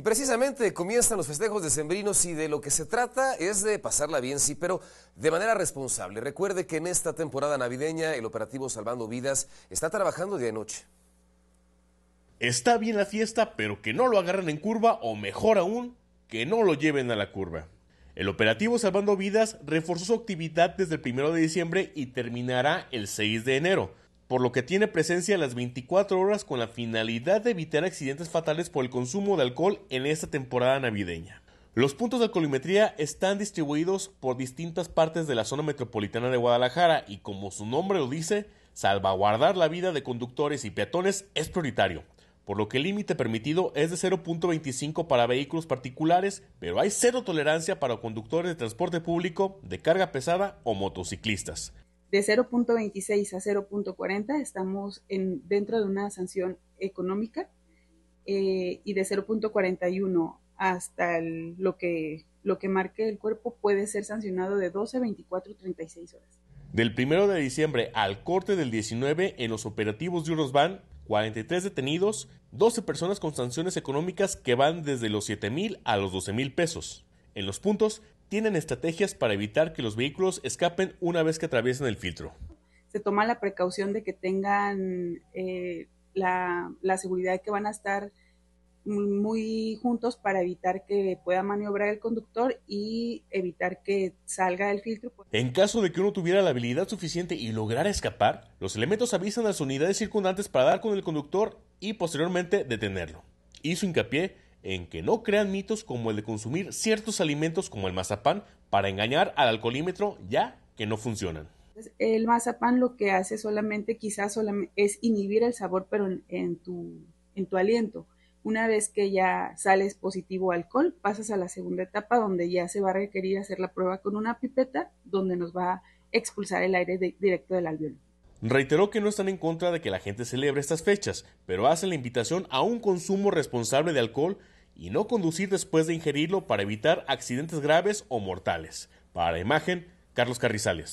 Y precisamente comienzan los festejos de sembrinos y de lo que se trata es de pasarla bien, sí, pero de manera responsable. Recuerde que en esta temporada navideña el operativo Salvando Vidas está trabajando día y noche. Está bien la fiesta, pero que no lo agarren en curva o mejor aún, que no lo lleven a la curva. El operativo Salvando Vidas reforzó su actividad desde el primero de diciembre y terminará el 6 de enero por lo que tiene presencia a las 24 horas con la finalidad de evitar accidentes fatales por el consumo de alcohol en esta temporada navideña. Los puntos de alcoholimetría están distribuidos por distintas partes de la zona metropolitana de Guadalajara y como su nombre lo dice, salvaguardar la vida de conductores y peatones es prioritario, por lo que el límite permitido es de 0.25 para vehículos particulares, pero hay cero tolerancia para conductores de transporte público, de carga pesada o motociclistas de 0.26 a 0.40 estamos en, dentro de una sanción económica eh, y de 0.41 hasta lo, que, lo que marque el cuerpo puede ser sancionado de 12, 24, 36 horas. Del 1 de diciembre al corte del 19 en los operativos de van 43 detenidos, 12 personas con sanciones económicas que van desde los 7 mil a los 12 mil pesos. En los puntos tienen estrategias para evitar que los vehículos escapen una vez que atraviesan el filtro. Se toma la precaución de que tengan eh, la, seguridad de que van a estar muy juntos para evitar que pueda maniobrar el conductor y evitar que salga del filtro. Pues. En caso de que uno tuviera la habilidad suficiente y lograra escapar, los elementos avisan a las unidades circundantes para dar con el conductor y posteriormente detenerlo. Hizo hincapié en que no crean mitos como el de consumir ciertos alimentos como el mazapán para engañar al alcoholímetro ya que no funcionan. Pues, el mazapán lo que hace solamente quizás solamente, es inhibir el sabor pero en, tu, aliento. Una vez que ya sales positivo alcohol, pasas a la segunda etapa donde ya se va a requerir hacer la prueba con una pipeta donde nos va a expulsar el aire directo del alveolo. Reiteró que no están en contra de que la gente celebre estas fechas, pero hacen la invitación a un consumo responsable de alcohol y no conducir después de ingerirlo para evitar accidentes graves o mortales. Para imagen, Carlos Carrizales.